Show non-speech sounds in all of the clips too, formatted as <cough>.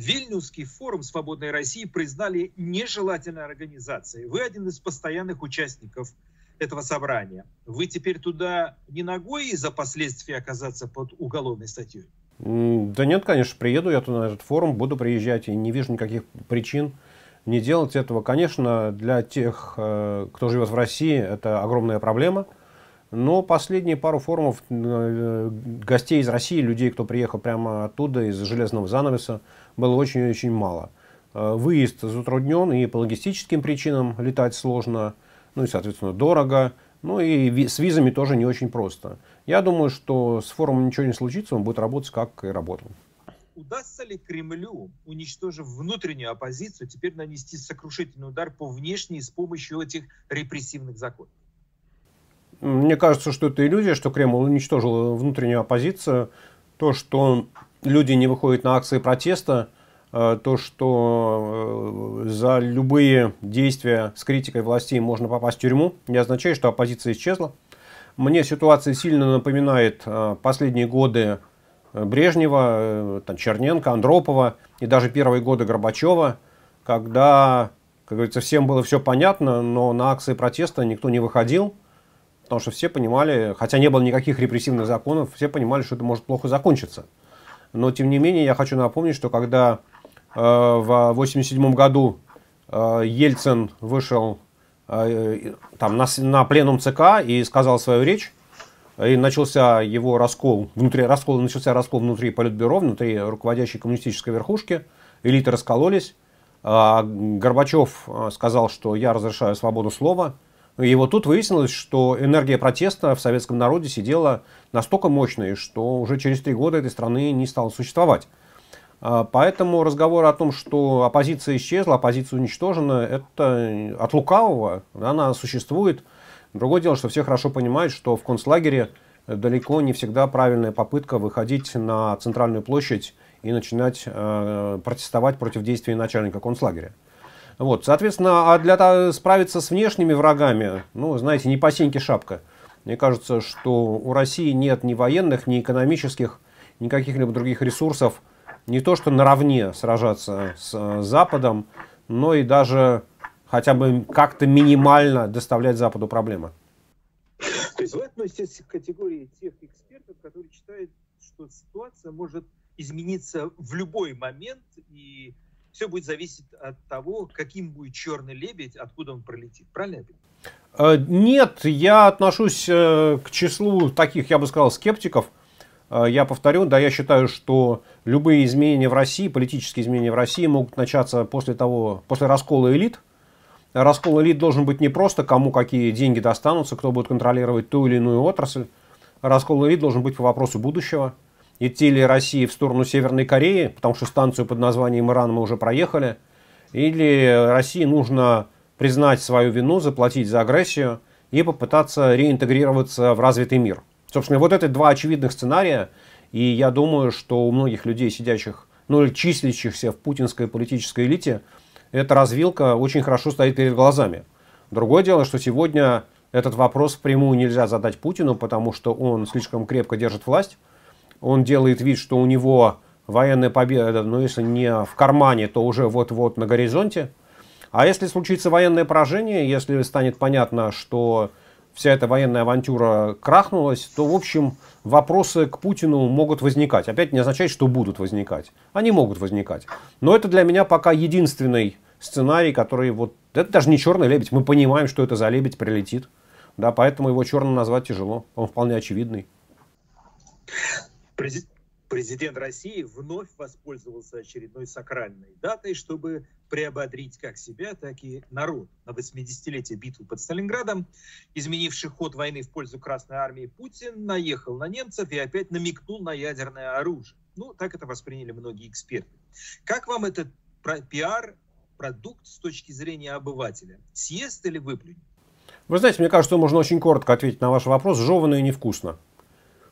Вильнюсский форум «Свободной России» признали нежелательной организацией. Вы один из постоянных участников этого собрания. Вы теперь туда не ногой из-за последствий оказаться под уголовной статьей? Да нет, конечно, приеду я туда на этот форум, буду приезжать и не вижу никаких причин не делать этого. Конечно, для тех, э, кто живет в России, это огромная проблема – но последние пару форумов э, гостей из России, людей, кто приехал прямо оттуда, из железного занавеса, было очень-очень мало. Э, выезд затруднен, и по логистическим причинам летать сложно, ну и, соответственно, дорого. Ну и с визами тоже не очень просто. Я думаю, что с форумом ничего не случится, он будет работать как и работал. Удастся ли Кремлю, уничтожив внутреннюю оппозицию, теперь нанести сокрушительный удар по внешней с помощью этих репрессивных законов? Мне кажется, что это иллюзия, что Кремль уничтожил внутреннюю оппозицию. То, что люди не выходят на акции протеста, э, то, что э, за любые действия с критикой властей можно попасть в тюрьму, не означает, что оппозиция исчезла. Мне ситуация сильно напоминает э, последние годы Брежнева, Черненко, Андропова и даже первые годы Горбачева, когда, как говорится, всем было все понятно, но на акции протеста никто не выходил – потому что все понимали, хотя не было никаких репрессивных законов, все понимали, что это может плохо закончиться. Но, тем не менее, я хочу напомнить, что когда э, в 1987 году э, Ельцин вышел э, там, на, на пленум ЦК и сказал свою речь, и начался его раскол, внутри, раскол, начался раскол внутри Политбюро, внутри руководящей коммунистической верхушки, элиты раскололись, а Горбачев э, сказал, что я разрешаю свободу слова – и вот тут выяснилось, что энергия протеста в советском народе сидела настолько мощной, что уже через три года этой страны не стало существовать. А, поэтому разговор о том, что оппозиция исчезла, оппозиция уничтожена, это от лукавого. Она существует. Другое дело, что все хорошо понимают, что в концлагере далеко не всегда правильная попытка выходить на центральную площадь и начинать э, протестовать против действий начальника концлагеря. Вот, соответственно, а для того, справиться с внешними врагами, ну, знаете, не по синьке шапка. Мне кажется, что у России нет ни военных, ни экономических, ни каких-либо других ресурсов, не то что наравне сражаться с э, Западом, но и даже хотя бы как-то минимально доставлять Западу проблемы. То есть вы относитесь к категории тех экспертов, которые считают, что ситуация может измениться в любой момент, и все будет зависеть от того, каким будет черный лебедь, откуда он пролетит. Правильно я понимаю? Э, нет, я отношусь э, к числу таких, я бы сказал, скептиков. Э, я повторю, да, я считаю, что любые изменения в России, политические изменения в России могут начаться после того, после раскола элит. Раскол элит должен быть не просто кому какие деньги достанутся, кто будет контролировать ту или иную отрасль. Раскол элит должен быть по вопросу будущего идти ли России в сторону Северной Кореи, потому что станцию под названием Иран мы уже проехали, или России нужно признать свою вину, заплатить за агрессию и попытаться реинтегрироваться в развитый мир. Собственно, вот это два очевидных сценария, и я думаю, что у многих людей, сидящих, ну или числящихся в путинской политической элите, эта развилка очень хорошо стоит перед глазами. Другое дело, что сегодня этот вопрос прямую нельзя задать Путину, потому что он слишком крепко держит власть, он делает вид, что у него военная победа, но ну, если не в кармане, то уже вот-вот на горизонте. А если случится военное поражение, если станет понятно, что вся эта военная авантюра крахнулась, то, в общем, вопросы к Путину могут возникать. Опять не означает, что будут возникать. Они могут возникать. Но это для меня пока единственный сценарий, который вот... Это даже не черный лебедь. Мы понимаем, что это за лебедь прилетит. Да, поэтому его черным назвать тяжело. Он вполне очевидный. Президент России вновь воспользовался очередной сакральной датой, чтобы приободрить как себя, так и народ. На 80-летие битвы под Сталинградом, изменивший ход войны в пользу Красной Армии, Путин наехал на немцев и опять намекнул на ядерное оружие. Ну, так это восприняли многие эксперты. Как вам этот пиар продукт с точки зрения обывателя? Съест или выплюнет? Вы знаете, мне кажется, можно очень коротко ответить на ваш вопрос. Жеванное невкусно.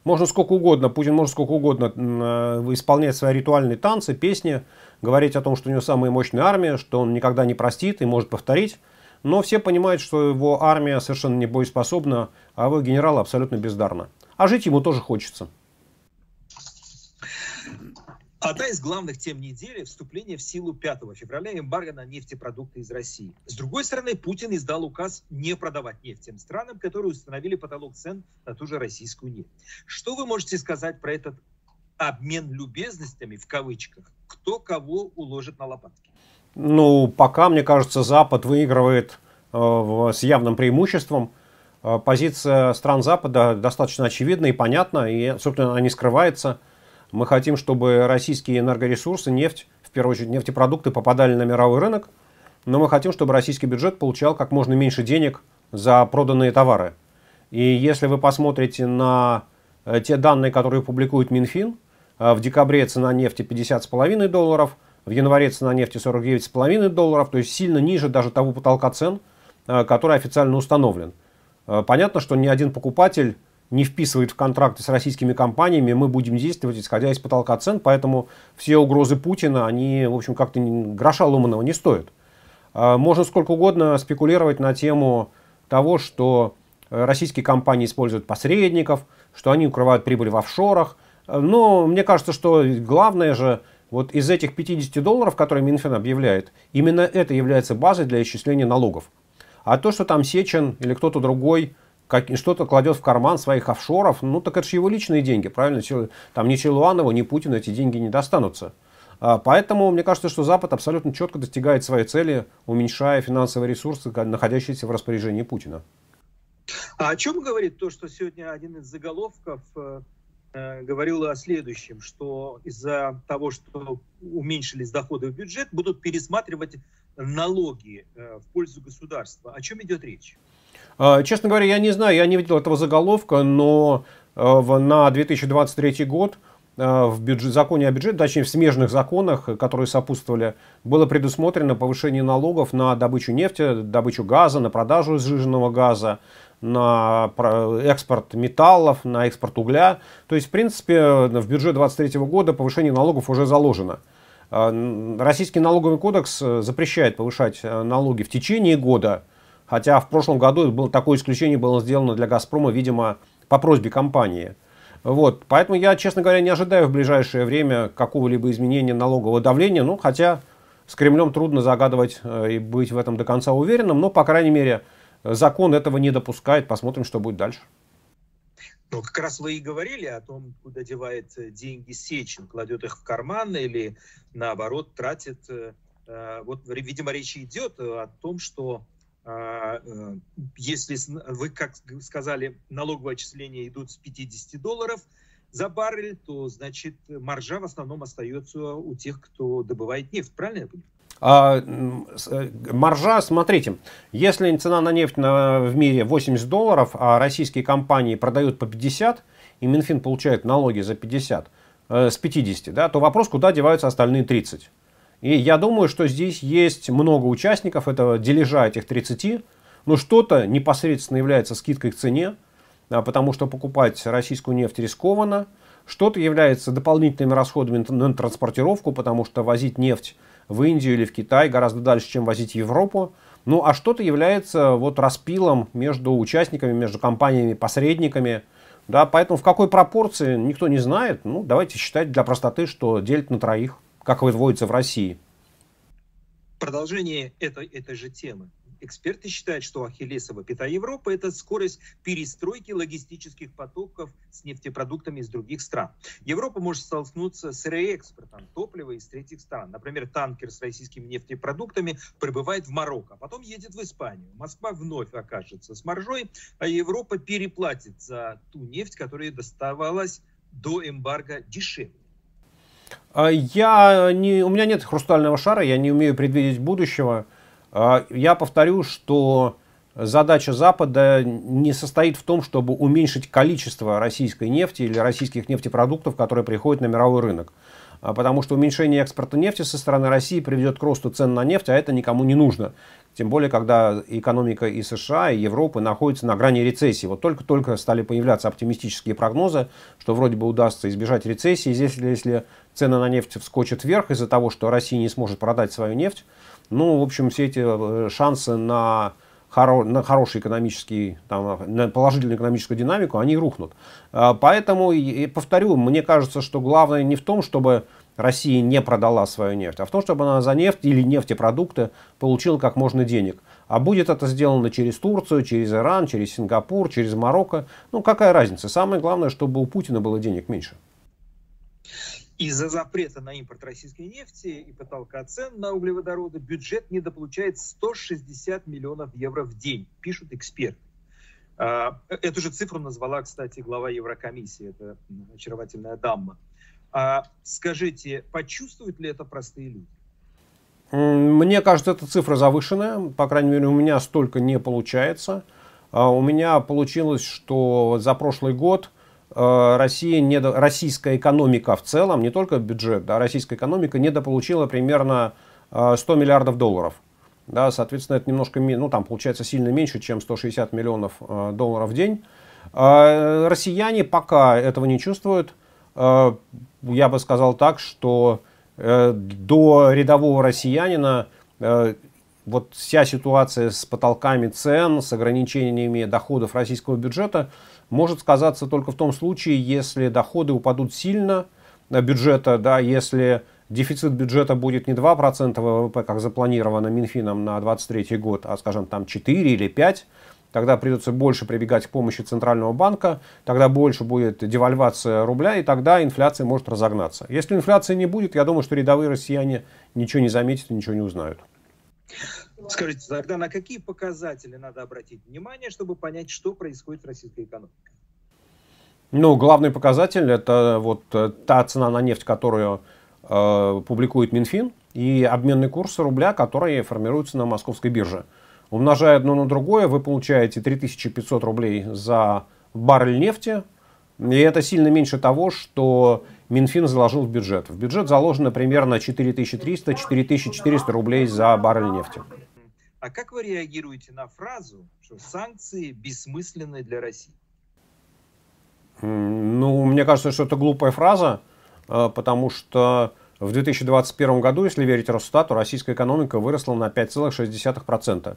Можно сколько угодно, Путин может сколько угодно э, исполнять свои ритуальные танцы, песни, говорить о том, что у него самая мощная армия, что он никогда не простит и может повторить. Но все понимают, что его армия совершенно не боеспособна, а его генерал абсолютно бездарно. А жить ему тоже хочется. Одна из главных тем недели – вступление в силу 5 февраля эмбарго на нефтепродукты из России. С другой стороны, Путин издал указ не продавать нефть тем странам, которые установили потолок цен на ту же российскую нефть. Что вы можете сказать про этот обмен любезностями в кавычках? Кто кого уложит на лопатки? Ну, пока, мне кажется, Запад выигрывает э, с явным преимуществом. Э, позиция стран Запада достаточно очевидна и понятна, и, собственно, она не скрывается – мы хотим, чтобы российские энергоресурсы, нефть, в первую очередь нефтепродукты, попадали на мировой рынок, но мы хотим, чтобы российский бюджет получал как можно меньше денег за проданные товары. И если вы посмотрите на э, те данные, которые публикует Минфин, э, в декабре цена нефти 50,5 долларов, в январе цена нефти 49,5 долларов, то есть сильно ниже даже того потолка цен, э, который официально установлен. Понятно, что ни один покупатель не вписывает в контракты с российскими компаниями, мы будем действовать, исходя из потолка цен, поэтому все угрозы Путина, они, в общем, как-то гроша ломаного не стоят. А, можно сколько угодно спекулировать на тему того, что э, российские компании используют посредников, что они укрывают прибыль в офшорах, но мне кажется, что главное же вот из этих 50 долларов, которые Минфин объявляет, именно это является базой для исчисления налогов. А то, что там Сечин или кто-то другой – как, что-то кладет в карман своих офшоров, ну так это же его личные деньги, правильно? Там ни Силуанову, ни Путину эти деньги не достанутся. А, поэтому мне кажется, что Запад абсолютно четко достигает своей цели, уменьшая финансовые ресурсы, находящиеся в распоряжении Путина. А о чем говорит то, что сегодня один из заголовков э, э, говорил о следующем, что из-за того, что уменьшились доходы в бюджет, будут пересматривать налоги э, в пользу государства. О чем идет речь? А, честно говоря, я не знаю, я не видел этого заголовка, но э, на 2023 год э, в бюджет, законе о бюджете, точнее в смежных законах, которые сопутствовали, было предусмотрено повышение налогов на добычу нефти, добычу газа, на продажу сжиженного газа, на экспорт металлов, на экспорт угля. То есть, в принципе, в бюджет 2023 года повышение налогов уже заложено. Э, Российский налоговый кодекс запрещает повышать налоги в течение года – Хотя в прошлом году это было, такое исключение было сделано для «Газпрома», видимо, по просьбе компании. Вот, поэтому я, честно говоря, не ожидаю в ближайшее время какого-либо изменения налогового давления, ну, хотя с Кремлем трудно загадывать э, и быть в этом до конца уверенным, но, по крайней мере, закон этого не допускает, посмотрим, что будет дальше. Ну, как раз вы и говорили о том, куда девает э, деньги Сечин, кладет их в карман или, наоборот, тратит. Э, вот, видимо, речь идет о том, что а, э, если вы, как сказали, налоговые отчисления идут с 50 долларов за баррель, то, значит, маржа в основном остается у тех, кто добывает нефть. Правильно я понимаю? А, э, маржа, смотрите, если цена на нефть на, в мире 80 долларов, а российские компании продают по 50, и Минфин получает налоги за 50, э, с 50, да, то вопрос, куда деваются остальные 30. И я думаю, что здесь есть много участников этого дележа этих 30. Но что-то непосредственно является скидкой к цене, а, потому что покупать российскую нефть рискованно. Что-то является дополнительными расходами на транспортировку, потому что возить нефть в Индию или в Китай гораздо дальше, чем возить в Европу. Ну а что-то является вот распилом между участниками, между компаниями, посредниками. Да, поэтому в какой пропорции никто не знает. Ну, давайте считать для простоты, что делить на троих как производится в России? Продолжение этой, этой же темы. Эксперты считают, что Ахиллесова пята Европы – это скорость перестройки логистических потоков с нефтепродуктами из других стран. Европа может столкнуться с реэкспортом топлива из третьих стран. Например, танкер с российскими нефтепродуктами прибывает в Марокко, а потом едет в Испанию. Москва вновь окажется с маржой, а Европа переплатит за ту нефть, которая доставалась до эмбарго дешевле. А, я не, у меня нет хрустального шара, я не умею предвидеть будущего. А, я повторю, что задача Запада не состоит в том, чтобы уменьшить количество российской нефти или российских нефтепродуктов, которые приходят на мировой рынок. А, потому что уменьшение экспорта нефти со стороны России приведет к росту цен на нефть, а это никому не нужно. Тем более, когда экономика и США, и Европы находится на грани рецессии. Вот только-только стали появляться оптимистические прогнозы, что вроде бы удастся избежать рецессии, если, если цены на нефть вскочат вверх из-за того, что Россия не сможет продать свою нефть. Ну, в общем, все эти э, шансы на хоро, на хороший экономический, там, на положительную экономическую динамику, они рухнут. А, поэтому, и повторю, мне кажется, что главное не в том, чтобы Россия не продала свою нефть, а в том, чтобы она за нефть или нефтепродукты получила как можно денег. А будет это сделано через Турцию, через Иран, через Сингапур, через Марокко. Ну, какая разница? Самое главное, чтобы у Путина было денег меньше. Из-за запрета на импорт российской нефти и потолка цен на углеводороды бюджет недополучает 160 миллионов евро в день, пишут эксперты. А, эту же цифру назвала, кстати, глава Еврокомиссии, это очаровательная дамма. А, скажите, почувствуют ли это простые люди? Мне кажется, эта цифра завышенная. По крайней мере, у меня столько не получается. А, у меня получилось, что за прошлый год Э, Россия не, российская экономика в целом, не только бюджет, да, российская экономика недополучила примерно 100 э, миллиардов долларов. Да, соответственно, это немножко, ну там получается сильно меньше, чем 160 миллионов э, долларов в день. Россияне пока этого не чувствуют. Я бы сказал так, что до рядового россиянина вот вся ситуация с потолками цен, с ограничениями доходов российского бюджета может сказаться только в том случае, если доходы упадут сильно а бюджета, да, если дефицит бюджета будет не 2% ВВП, как запланировано Минфином на 2023 год, а, скажем, там 4 или 5, тогда придется больше прибегать к помощи Центрального банка, тогда больше будет девальвация рубля, и тогда инфляция может разогнаться. Если инфляции не будет, я думаю, что рядовые россияне ничего не заметят и ничего не узнают. Скажите, тогда на какие показатели надо обратить внимание, чтобы понять, что происходит в российской экономике? Ну, главный показатель это вот э, та цена на нефть, которую э, публикует Минфин, и обменный курс рубля, который формируется на московской бирже. Умножая одно на другое, вы получаете 3500 рублей за баррель нефти. И это сильно меньше того, что Минфин заложил в бюджет. В бюджет заложено примерно 4300-4400 рублей за баррель нефти. А как вы реагируете на фразу, что санкции бессмысленны для России? Ну, мне кажется, что это глупая фраза, э, потому что в 2021 году, если верить Росстату, российская экономика выросла на 5,6%.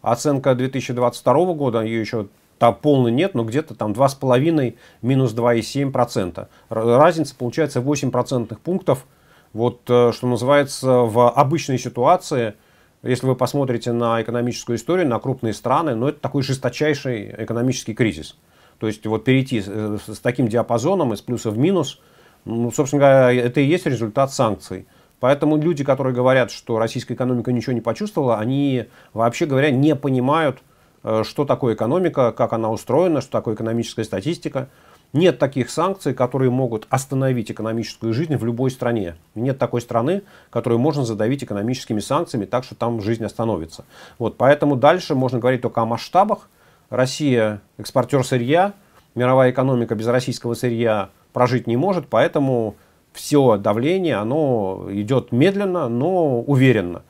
Оценка 2022 года, ее еще там полный нет, но где-то там 2,5 минус 2,7%. Разница получается 8 процентных пунктов. Вот, э, что называется, в обычной ситуации, если вы посмотрите на экономическую историю, на крупные страны, ну, это такой жесточайший экономический кризис. То есть вот перейти э, с, с таким диапазоном из плюса в минус, ну, собственно говоря, это и есть результат санкций. Поэтому люди, которые говорят, что российская экономика ничего не почувствовала, они, вообще говоря, не понимают, Э, что такое экономика, как она устроена, что такое экономическая статистика. Нет таких санкций, которые могут остановить экономическую жизнь в любой стране. Нет такой страны, которую можно задавить экономическими санкциями так, что там жизнь остановится. Вот, поэтому дальше можно говорить только о масштабах. Россия экспортер сырья, мировая экономика без российского сырья прожить не может, поэтому все давление, оно идет медленно, но уверенно.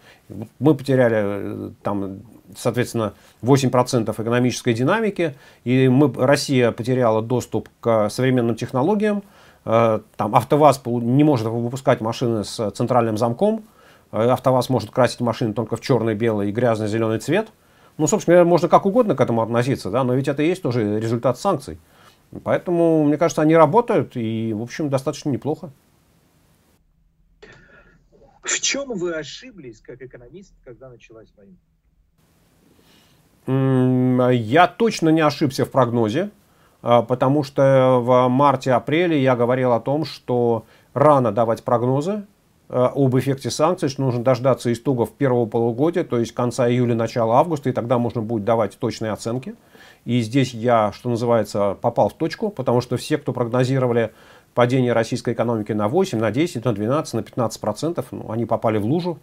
Мы потеряли э, там, соответственно, 8% экономической динамики, и мы, Россия потеряла доступ к современным технологиям. Э, там АвтоВАЗ не может выпускать машины с центральным замком. Э, АвтоВАЗ может красить машины только в черный, белый и грязно-зеленый цвет. Ну, собственно говоря, можно как угодно к этому относиться, да, но ведь это и есть тоже результат санкций. Поэтому, мне кажется, они работают и, в общем, достаточно неплохо. В чем вы ошиблись как экономист, когда началась война? Я точно не ошибся в прогнозе, а, потому что в марте-апреле я говорил о том, что рано давать прогнозы а, об эффекте санкций, что нужно дождаться истогов первого полугодия, то есть конца июля, начала августа, и тогда можно будет давать точные оценки. И здесь я, что называется, попал в точку, потому что все, кто прогнозировали падение российской экономики на 8, на 10, на 12, на 15 процентов, ну, они попали в лужу,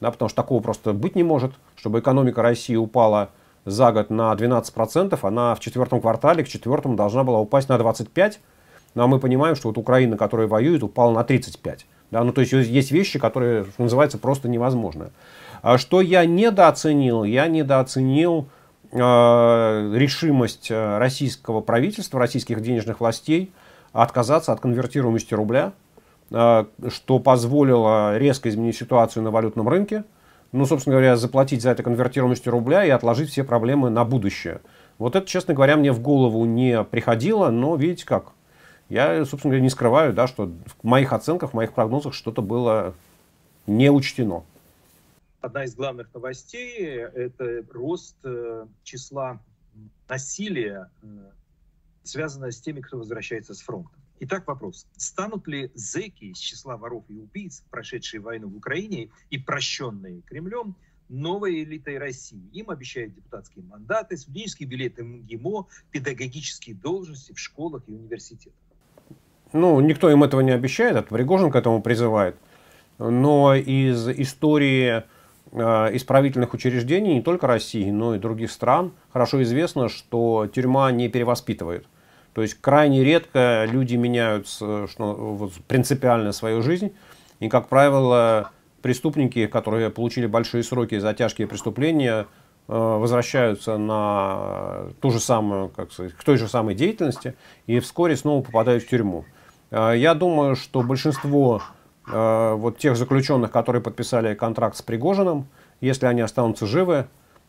да, потому что такого просто быть не может, чтобы экономика России упала за год на 12 процентов, она в четвертом квартале к четвертому должна была упасть на 25, но ну, а мы понимаем, что вот Украина, которая воюет, упала на 35. Да, ну, то есть есть вещи, которые, называются просто невозможны. А что я недооценил? Я недооценил э, решимость э, российского правительства, российских денежных властей отказаться от конвертируемости рубля, э, что позволило резко изменить ситуацию на валютном рынке, ну, собственно говоря, заплатить за это конвертируемость рубля и отложить все проблемы на будущее. Вот это, честно говоря, мне в голову не приходило, но видите как. Я, собственно говоря, не скрываю, да, что в моих оценках, в моих прогнозах что-то было не учтено. Одна из главных новостей – это рост э, числа насилия э, связанная с теми, кто возвращается с фронта. Итак, вопрос. Станут ли зеки из числа воров и убийц, прошедшие войну в Украине и прощенные Кремлем, новой элитой России? Им обещают депутатские мандаты, студенческие билеты МГИМО, педагогические должности в школах и университетах. Ну, никто им этого не обещает, это Пригожин к этому призывает. Но из истории э, исправительных учреждений не только России, но и других стран хорошо известно, что тюрьма не перевоспитывает. То есть крайне редко люди меняют что, вот, принципиально свою жизнь. И, как правило, преступники, которые получили большие сроки за тяжкие преступления, э, возвращаются на ту же самую, как сказать, к той же самой деятельности и вскоре снова попадают в тюрьму. Э, я думаю, что большинство э, вот тех заключенных, которые подписали контракт с Пригожиным, если они останутся живы,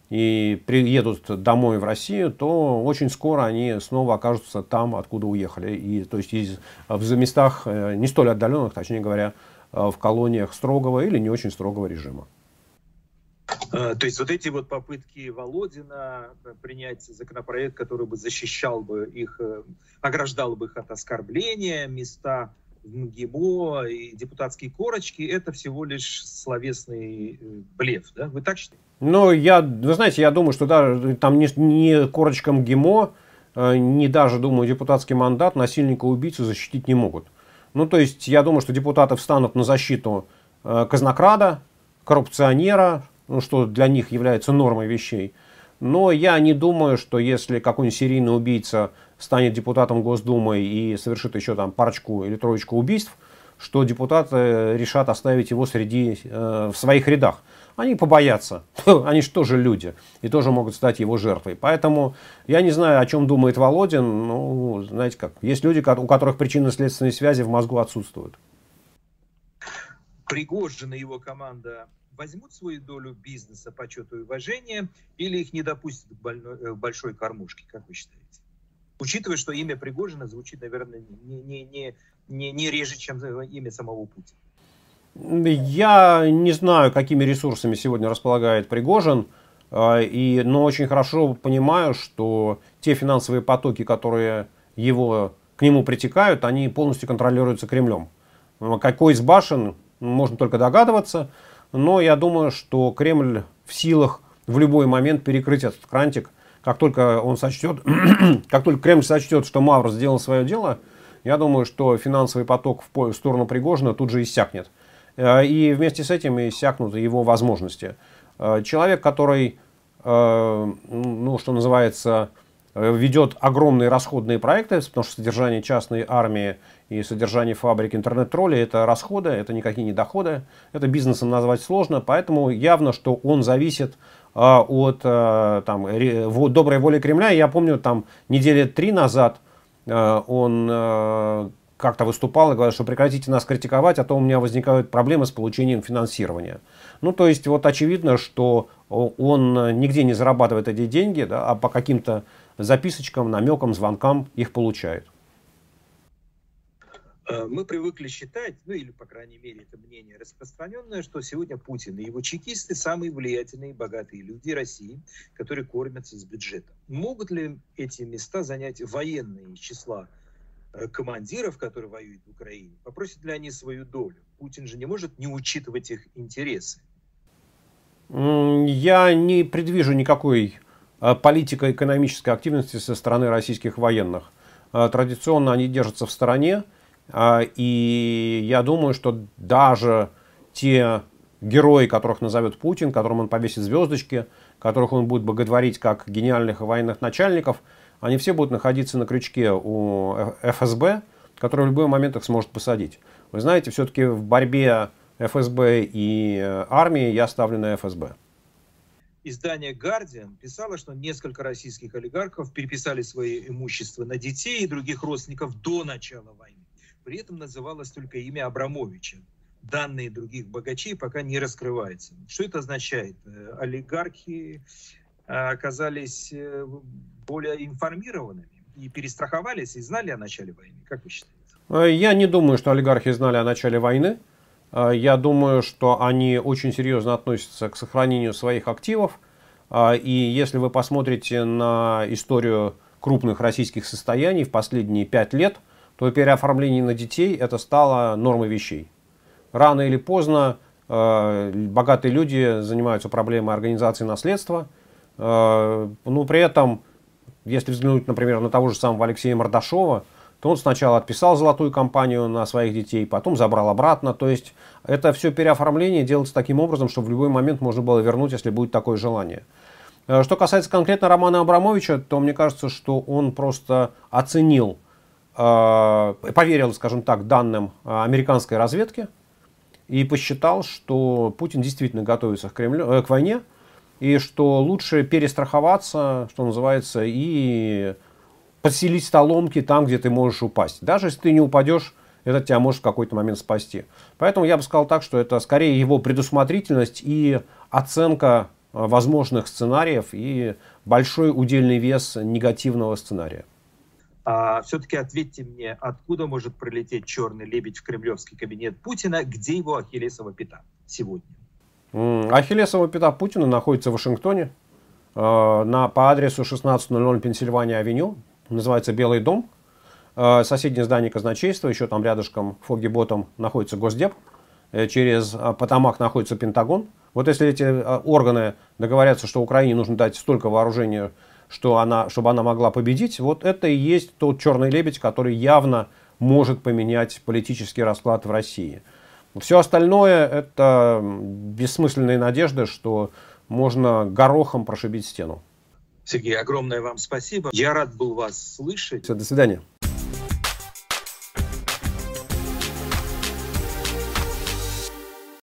и приедут домой в Россию, то очень скоро они снова окажутся там, откуда уехали. И, то есть из, в местах э, не столь отдаленных, точнее говоря, э, в колониях строгого или не очень строгого режима. Э, то есть вот эти вот попытки Володина принять законопроект, который бы защищал бы их, ограждал бы их от оскорбления, места в МГИБО и депутатские корочки – это всего лишь словесный э, блеф. Да? Вы так считаете? Ну, я, вы знаете, я думаю, что даже там не, не корочка МГИМО, э, не даже, думаю, депутатский мандат насильника-убийцу защитить не могут. Ну, то есть, я думаю, что депутаты встанут на защиту э, казнокрада, коррупционера, ну, что для них является нормой вещей. Но я не думаю, что если какой-нибудь серийный убийца станет депутатом Госдумы и совершит еще там парочку или троечку убийств, что депутаты э, решат оставить его среди, э, в своих рядах. Они побоятся, <laughs> они же тоже люди и тоже могут стать его жертвой. Поэтому я не знаю, о чем думает Володин, ну, знаете как, есть люди, у которых причинно-следственные связи в мозгу отсутствуют. Пригожина и его команда возьмут свою долю бизнеса, почета и уважения, или их не допустят к, больной, к э, большой кормушке, как вы считаете? учитывая, что имя Пригожина звучит, наверное, не, не, не, не, не реже, чем имя самого Путина. Я не знаю, какими ресурсами сегодня располагает Пригожин, а, и, но очень хорошо понимаю, что те финансовые потоки, которые его, к нему притекают, они полностью контролируются Кремлем. Какой из башен, можно только догадываться, но я думаю, что Кремль в силах в любой момент перекрыть этот крантик как только он сочтет, <clears throat> как только Кремль сочтет, что Мавр сделал свое дело, я думаю, что финансовый поток в сторону Пригожина тут же иссякнет. Э, и вместе с этим иссякнут его возможности. Э, человек, который, э, ну, что называется, ведет огромные расходные проекты, потому что содержание частной армии и содержание фабрик интернет-троллей – это расходы, это никакие не доходы, это бизнесом назвать сложно, поэтому явно, что он зависит а, от э, там, доброй воли Кремля. Я помню, там недели три назад э, он э, как-то выступал и говорил, что прекратите нас критиковать, а то у меня возникают проблемы с получением финансирования. Ну, то есть, вот очевидно, что он нигде не зарабатывает эти деньги, да, а по каким-то записочкам, намекам, звонкам их получает. Э, мы привыкли считать, ну или, по крайней мере, это мнение распространенное, что сегодня Путин и его чекисты самые влиятельные и богатые люди России, которые кормятся с бюджета. Могут ли эти места занять военные числа э, командиров, которые воюют в Украине? Попросят ли они свою долю? Путин же не может не учитывать их интересы. Я не предвижу никакой э, политико-экономической активности со стороны российских военных. Традиционно они держатся в стороне. А, и я думаю, что даже те герои, которых назовет Путин, которым он повесит звездочки, которых он будет боготворить как гениальных военных начальников, они все будут находиться на крючке у ФСБ, который в любой момент их сможет посадить. Вы знаете, все-таки в борьбе ФСБ и э, армии я ставлю на ФСБ. Издание «Гардиан» писало, что несколько российских олигархов переписали свои имущества на детей и других родственников до начала войны. При этом называлось только имя Абрамовича. Данные других богачей пока не раскрываются. Что это означает? Э, олигархи э, оказались э, более информированными и перестраховались, и знали о начале войны. Как вы считаете? Я не думаю, что олигархи знали о начале войны. Я думаю, что они очень серьезно относятся к сохранению своих активов. И если вы посмотрите на историю крупных российских состояний в последние пять лет – то переоформление на детей это стало нормой вещей. Рано или поздно э, богатые люди занимаются проблемой организации наследства, э, но ну, при этом, если взглянуть, например, на того же самого Алексея Мордашова, то он сначала отписал золотую компанию на своих детей, потом забрал обратно. То есть это все переоформление делается таким образом, чтобы в любой момент можно было вернуть, если будет такое желание. Э, что касается конкретно Романа Абрамовича, то мне кажется, что он просто оценил Э, поверил, скажем так, данным э, американской разведки и посчитал, что Путин действительно готовится к, Кремлю, э, к войне, и что лучше перестраховаться, что называется, и подселить столомки там, где ты можешь упасть. Даже если ты не упадешь, это тебя может в какой-то момент спасти. Поэтому я бы сказал так, что это скорее его предусмотрительность и оценка возможных сценариев и большой удельный вес негативного сценария. А, все-таки ответьте мне, откуда может пролететь черный лебедь в кремлевский кабинет Путина, где его ахиллесова пята сегодня? Ахиллесова пята Путина находится в Вашингтоне э, на, по адресу 1600 Пенсильвания-авеню, называется «Белый дом». Э, соседнее здание казначейства, еще там рядышком фогиботом находится Госдеп, э, через а, Потамак находится Пентагон. Вот если эти органы договорятся, что Украине нужно дать столько вооружения, что она, чтобы она могла победить, вот это и есть тот черный лебедь, который явно может поменять политический расклад в России. Все остальное – это бессмысленные надежды, что можно горохом прошибить стену. Сергей, огромное вам спасибо. Я рад был вас слышать. Все, до свидания.